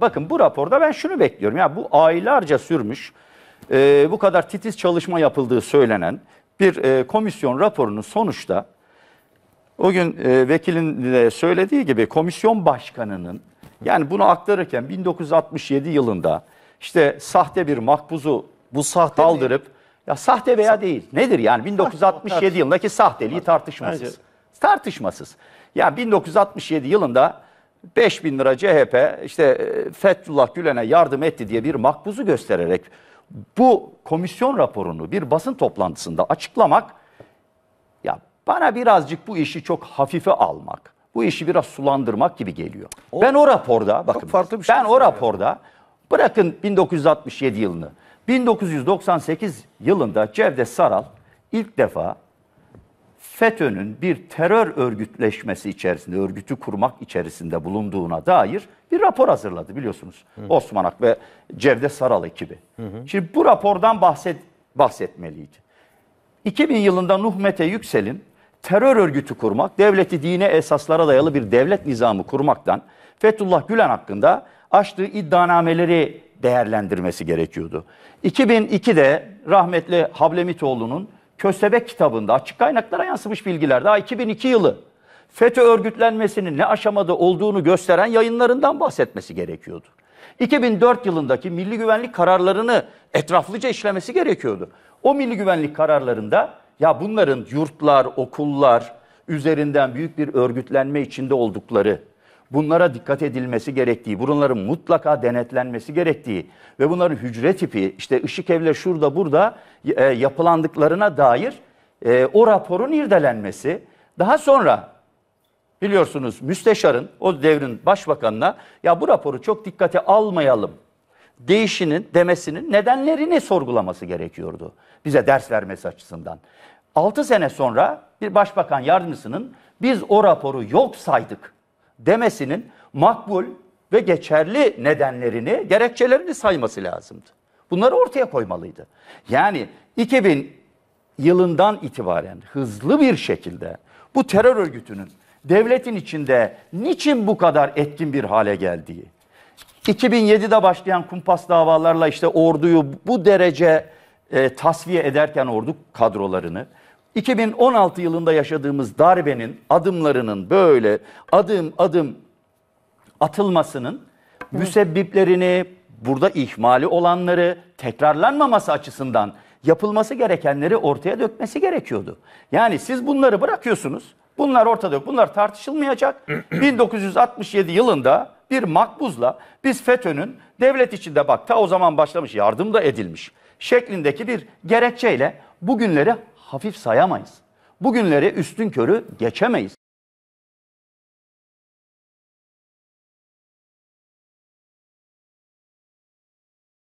Bakın bu raporda ben şunu bekliyorum. Ya bu aylarca sürmüş, e, bu kadar titiz çalışma yapıldığı söylenen bir e, komisyon raporunun sonuçta o gün e, vekilin de söylediği gibi komisyon başkanının yani bunu aktarırken 1967 yılında işte sahte bir makbuzu bu sahte kaldırıp değil. ya sahte veya Sa değil nedir yani 1967 yılındaki sahteliği tartışmasız. Bence. Tartışmasız. Yani 1967 yılında 5 bin lira CHP işte e, Fethullah Gülen'e yardım etti diye bir makbuzu göstererek bu komisyon raporunu bir basın toplantısında açıklamak ya bana birazcık bu işi çok hafife almak, bu işi biraz sulandırmak gibi geliyor. O, ben o raporda bakın farklı bir şey ben o raporda ya. bırakın 1967 yılını 1998 yılında Cevdet Saral ilk defa FETÖ'nün bir terör örgütleşmesi içerisinde, örgütü kurmak içerisinde bulunduğuna dair bir rapor hazırladı biliyorsunuz. Hı. Osmanak ve Cevdet Saral ekibi. Hı hı. Şimdi bu rapordan bahset, bahsetmeliydi. 2000 yılında Nuh Mete Yüksel'in terör örgütü kurmak, devleti dine esaslara dayalı bir devlet nizamı kurmaktan Fethullah Gülen hakkında açtığı iddianameleri değerlendirmesi gerekiyordu. 2002'de rahmetli Hablemitoğlu'nun Köstebek kitabında açık kaynaklara yansımış bilgiler daha 2002 yılı FETÖ örgütlenmesinin ne aşamada olduğunu gösteren yayınlarından bahsetmesi gerekiyordu. 2004 yılındaki milli güvenlik kararlarını etraflıca işlemesi gerekiyordu. O milli güvenlik kararlarında ya bunların yurtlar, okullar üzerinden büyük bir örgütlenme içinde oldukları bunlara dikkat edilmesi gerektiği, bunların mutlaka denetlenmesi gerektiği ve bunların hücre tipi işte ışık evle şurada burada e, yapılandıklarına dair e, o raporun irdelenmesi. Daha sonra biliyorsunuz müsteşarın o devrin başbakanına ya bu raporu çok dikkate almayalım değişinin demesinin nedenlerini sorgulaması gerekiyordu. Bize ders vermesi açısından. 6 sene sonra bir başbakan yardımcısının biz o raporu yok saydık demesinin makbul ve geçerli nedenlerini, gerekçelerini sayması lazımdı. Bunları ortaya koymalıydı. Yani 2000 yılından itibaren hızlı bir şekilde bu terör örgütünün devletin içinde niçin bu kadar etkin bir hale geldiği, 2007'de başlayan kumpas davalarla işte orduyu bu derece e, tasfiye ederken ordu kadrolarını, 2016 yılında yaşadığımız darbenin adımlarının böyle adım adım atılmasının müsebbiplerini, burada ihmali olanları tekrarlanmaması açısından yapılması gerekenleri ortaya dökmesi gerekiyordu. Yani siz bunları bırakıyorsunuz. Bunlar ortada yok. Bunlar tartışılmayacak. 1967 yılında bir makbuzla biz FETÖ'nün devlet içinde bak ta o zaman başlamış yardım da edilmiş şeklindeki bir gerekçeyle bugünleri hafif sayamayız. Bugünleri üstün körü geçemeyiz.